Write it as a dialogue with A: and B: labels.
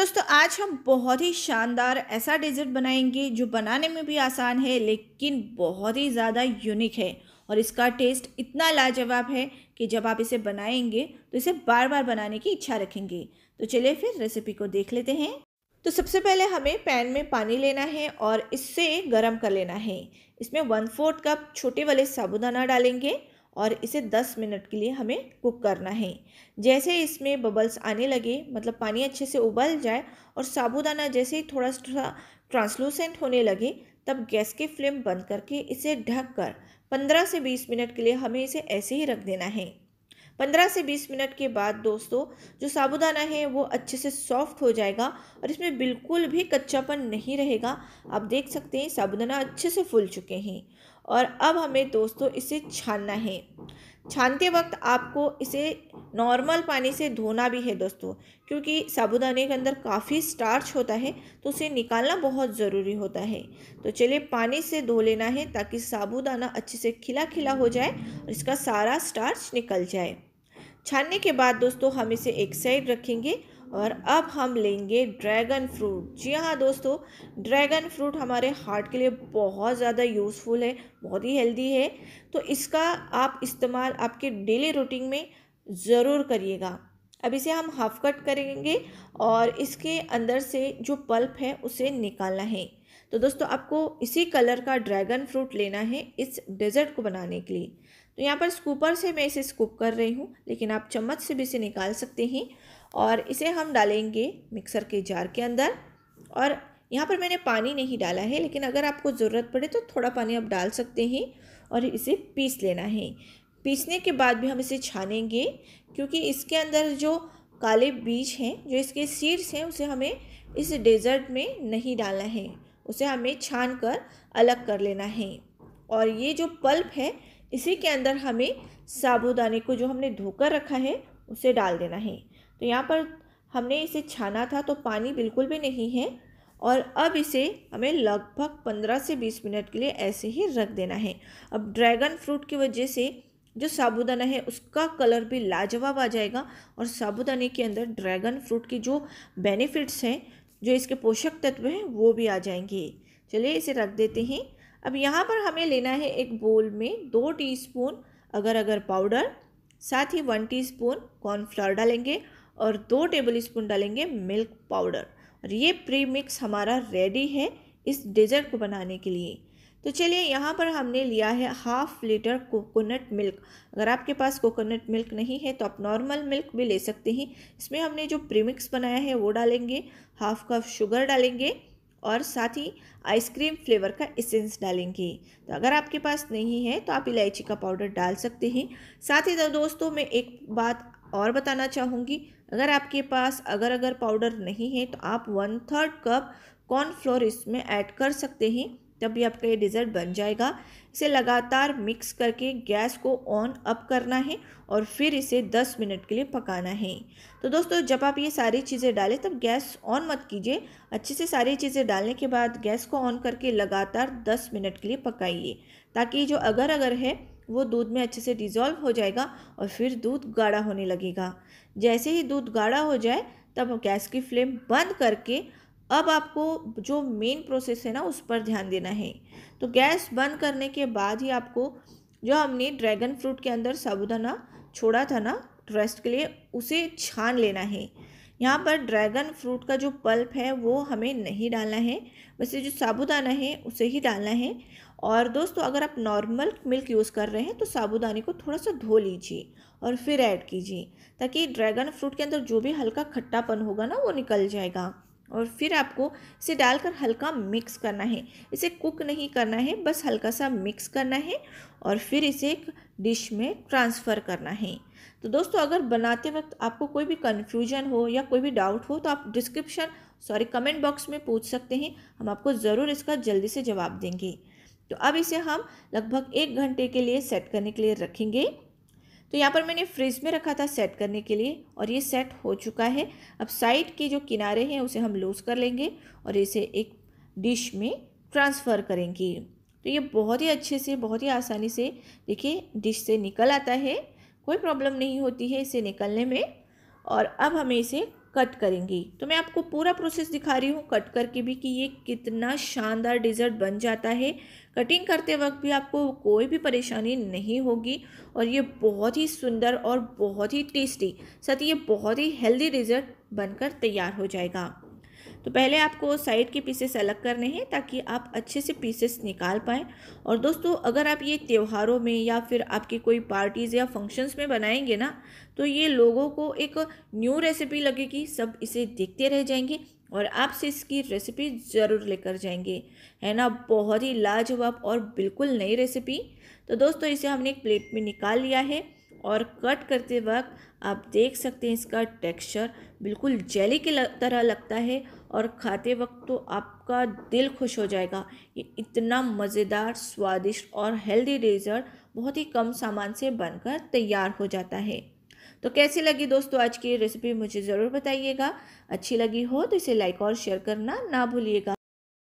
A: दोस्तों आज हम बहुत ही शानदार ऐसा डेजर्ट बनाएंगे जो बनाने में भी आसान है लेकिन बहुत ही ज़्यादा यूनिक है और इसका टेस्ट इतना लाजवाब है कि जब आप इसे बनाएंगे तो इसे बार बार बनाने की इच्छा रखेंगे तो चलिए फिर रेसिपी को देख लेते हैं तो सबसे पहले हमें पैन में पानी लेना है और इससे गर्म कर लेना है इसमें वन फोर्थ कप छोटे वाले साबुदाना डालेंगे और इसे 10 मिनट के लिए हमें कुक करना है जैसे इसमें बबल्स आने लगे मतलब पानी अच्छे से उबल जाए और साबुदाना जैसे ही थोड़ा सा ट्रांसलूसेंट होने लगे तब गैस की फ्लेम बंद करके इसे ढक कर पंद्रह से बीस मिनट के लिए हमें इसे ऐसे ही रख देना है पंद्रह से बीस मिनट के बाद दोस्तों जो साबुदाना है वो अच्छे से सॉफ्ट हो जाएगा और इसमें बिल्कुल भी कच्चापन नहीं रहेगा आप देख सकते हैं साबुदाना अच्छे से फूल चुके हैं और अब हमें दोस्तों इसे छानना है छानते वक्त आपको इसे नॉर्मल पानी से धोना भी है दोस्तों क्योंकि साबुदाने के अंदर काफ़ी स्टार्च होता है तो उसे निकालना बहुत ज़रूरी होता है तो चलिए पानी से धो लेना है ताकि साबुदाना अच्छे से खिला खिला हो जाए और इसका सारा स्टार्च निकल जाए छानने के बाद दोस्तों हम इसे एक साइड रखेंगे और अब हम लेंगे ड्रैगन फ्रूट जी हाँ दोस्तों ड्रैगन फ्रूट हमारे हार्ट के लिए बहुत ज़्यादा यूज़फुल है बहुत ही हेल्दी है तो इसका आप इस्तेमाल आपके डेली रूटीन में ज़रूर करिएगा अब इसे हम हाफ कट करेंगे और इसके अंदर से जो पल्प है उसे निकालना है तो दोस्तों आपको इसी कलर का ड्रैगन फ्रूट लेना है इस डेजर्ट को बनाने के लिए तो यहाँ पर स्कूपर से मैं इसे स्कूप कर रही हूँ लेकिन आप चम्मच से भी इसे निकाल सकते हैं और इसे हम डालेंगे मिक्सर के जार के अंदर और यहाँ पर मैंने पानी नहीं डाला है लेकिन अगर आपको ज़रूरत पड़े तो थोड़ा पानी आप डाल सकते हैं और इसे पीस लेना है पीसने के बाद भी हम इसे छानेंगे क्योंकि इसके अंदर जो काले बीज हैं जो इसके सीड्स हैं उसे हमें इस डेजर्ट में नहीं डालना है उसे हमें छान कर अलग कर लेना है और ये जो पल्प है इसी के अंदर हमें साबुदाने को जो हमने धोकर रखा है उसे डाल देना है तो यहाँ पर हमने इसे छाना था तो पानी बिल्कुल भी नहीं है और अब इसे हमें लगभग पंद्रह से बीस मिनट के लिए ऐसे ही रख देना है अब ड्रैगन फ्रूट की वजह से जो साबुदाना है उसका कलर भी लाजवाब आ जाएगा और साबुदाने के अंदर ड्रैगन फ्रूट की जो बेनिफिट्स हैं जो इसके पोषक तत्व हैं वो भी आ जाएंगे चलिए इसे रख देते हैं अब यहाँ पर हमें लेना है एक बोल में दो टीस्पून अगर अगर पाउडर साथ ही वन टीस्पून कॉर्नफ्लावर डालेंगे और दो टेबल स्पून डालेंगे मिल्क पाउडर और ये प्री मिक्स हमारा रेडी है इस डेजर्ट को बनाने के लिए तो चलिए यहाँ पर हमने लिया है हाफ लीटर कोकोनट मिल्क अगर आपके पास कोकोनट मिल्क नहीं है तो आप नॉर्मल मिल्क भी ले सकते हैं इसमें हमने जो प्रीमिक्स बनाया है वो डालेंगे हाफ कप शुगर डालेंगे और साथ ही आइसक्रीम फ्लेवर का एसेंस डालेंगे तो अगर आपके पास नहीं है तो आप इलायची का पाउडर डाल सकते हैं साथ ही दोस्तों मैं एक बात और बताना चाहूँगी अगर आपके पास अगर अगर पाउडर नहीं है तो आप वन थर्ड कप कॉर्नफ्लोर इसमें ऐड कर सकते हैं तब भी आपका ये डिज़र्ट बन जाएगा इसे लगातार मिक्स करके गैस को ऑन अप करना है और फिर इसे 10 मिनट के लिए पकाना है तो दोस्तों जब आप ये सारी चीज़ें डालें तब गैस ऑन मत कीजिए अच्छे से सारी चीज़ें डालने के बाद गैस को ऑन करके लगातार 10 मिनट के लिए पकाइए ताकि जो अगर अगर है वो दूध में अच्छे से डिजॉल्व हो जाएगा और फिर दूध गाढ़ा होने लगेगा जैसे ही दूध गाढ़ा हो जाए तब गैस की फ्लेम बंद करके अब आपको जो मेन प्रोसेस है ना उस पर ध्यान देना है तो गैस बंद करने के बाद ही आपको जो हमने ड्रैगन फ्रूट के अंदर साबुदाना छोड़ा था ना रेस्ट के लिए उसे छान लेना है यहाँ पर ड्रैगन फ्रूट का जो पल्प है वो हमें नहीं डालना है वैसे जो साबुदाना है उसे ही डालना है और दोस्तों अगर आप नॉर्मल मिल्क यूज़ कर रहे हैं तो साबुदाने को थोड़ा सा धो लीजिए और फिर ऐड कीजिए ताकि ड्रैगन फ्रूट के अंदर जो भी हल्का खट्टापन होगा ना वो निकल जाएगा और फिर आपको इसे डालकर हल्का मिक्स करना है इसे कुक नहीं करना है बस हल्का सा मिक्स करना है और फिर इसे एक डिश में ट्रांसफ़र करना है तो दोस्तों अगर बनाते वक्त आपको कोई भी कन्फ्यूजन हो या कोई भी डाउट हो तो आप डिस्क्रिप्शन सॉरी कमेंट बॉक्स में पूछ सकते हैं हम आपको ज़रूर इसका जल्दी से जवाब देंगे तो अब इसे हम लगभग एक घंटे के लिए सेट करने के लिए रखेंगे तो यहाँ पर मैंने फ्रिज में रखा था सेट करने के लिए और ये सेट हो चुका है अब साइड के जो किनारे हैं उसे हम लूज़ कर लेंगे और इसे एक डिश में ट्रांसफ़र करेंगे तो ये बहुत ही अच्छे से बहुत ही आसानी से देखिए डिश से निकल आता है कोई प्रॉब्लम नहीं होती है इसे निकलने में और अब हमें इसे कट करेंगी तो मैं आपको पूरा प्रोसेस दिखा रही हूँ कट करके भी कि ये कितना शानदार डिज़र्ट बन जाता है कटिंग करते वक्त भी आपको कोई भी परेशानी नहीं होगी और ये बहुत ही सुंदर और बहुत ही टेस्टी साथ ही ये बहुत ही हेल्दी डिज़र्ट बनकर तैयार हो जाएगा तो पहले आपको साइड के पीसेस अलग करने हैं ताकि आप अच्छे से पीसेस निकाल पाएँ और दोस्तों अगर आप ये त्योहारों में या फिर आपकी कोई पार्टीज़ या फंक्शंस में बनाएंगे ना तो ये लोगों को एक न्यू रेसिपी लगेगी सब इसे देखते रह जाएंगे और आपसे इसकी रेसिपी ज़रूर लेकर जाएंगे है ना बहुत ही लाजवाब और बिल्कुल नई रेसिपी तो दोस्तों इसे हमने एक प्लेट में निकाल लिया है और कट करते वक्त आप देख सकते हैं इसका टेक्सचर बिल्कुल जेली की तरह लगता है और खाते वक्त तो आपका दिल खुश हो जाएगा ये इतना मज़ेदार स्वादिष्ट और हेल्दी डेजर्ट बहुत ही कम सामान से बनकर तैयार हो जाता है तो कैसी लगी दोस्तों आज की रेसिपी मुझे ज़रूर बताइएगा अच्छी लगी हो तो इसे लाइक और शेयर करना ना भूलिएगा